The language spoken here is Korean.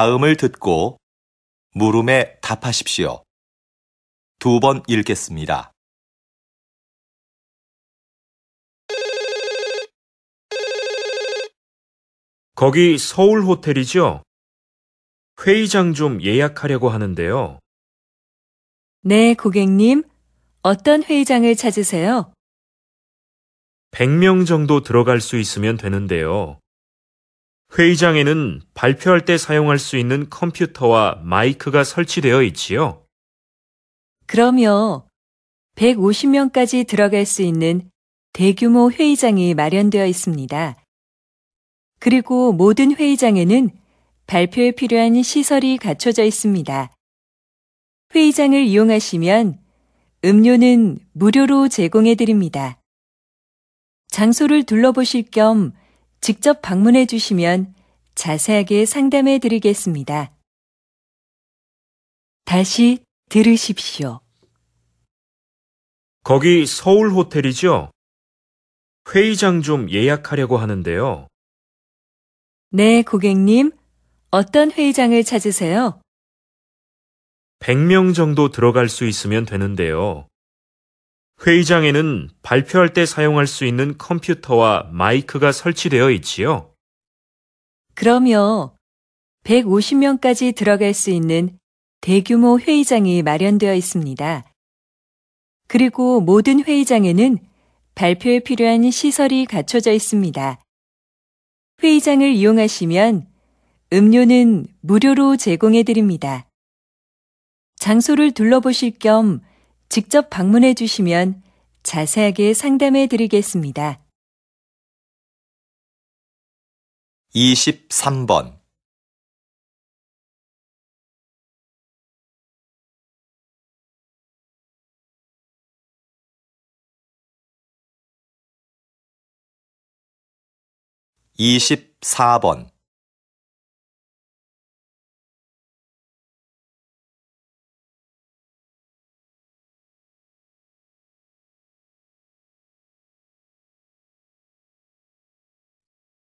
다음을 듣고 물음에 답하십시오. 두 번 읽겠습니다. 거기 서울 호텔이죠? 회의장 좀 예약하려고 하는데요. 네, 고객님. 어떤 회의장을 찾으세요? 100명 정도 들어갈 수 있으면 되는데요. 회의장에는 발표할 때 사용할 수 있는 컴퓨터와 마이크가 설치되어 있지요. 그럼요. 150명까지 들어갈 수 있는 대규모 회의장이 마련되어 있습니다. 그리고 모든 회의장에는 발표에 필요한 시설이 갖춰져 있습니다. 회의장을 이용하시면 음료는 무료로 제공해 드립니다. 장소를 둘러보실 겸 직접 방문해 주시면 자세하게 상담해 드리겠습니다. 다시 들으십시오. 거기 서울 호텔이죠? 회의장 좀 예약하려고 하는데요. 네, 고객님. 어떤 회의장을 찾으세요? 100명 정도 들어갈 수 있으면 되는데요. 회의장에는 발표할 때 사용할 수 있는 컴퓨터와 마이크가 설치되어 있지요. 그럼요. 150명까지 들어갈 수 있는 대규모 회의장이 마련되어 있습니다. 그리고 모든 회의장에는 발표에 필요한 시설이 갖춰져 있습니다. 회의장을 이용하시면 음료는 무료로 제공해 드립니다. 장소를 둘러보실 겸 직접 방문해 주시면 자세하게 상담해 드리겠습니다. 23번 2 4번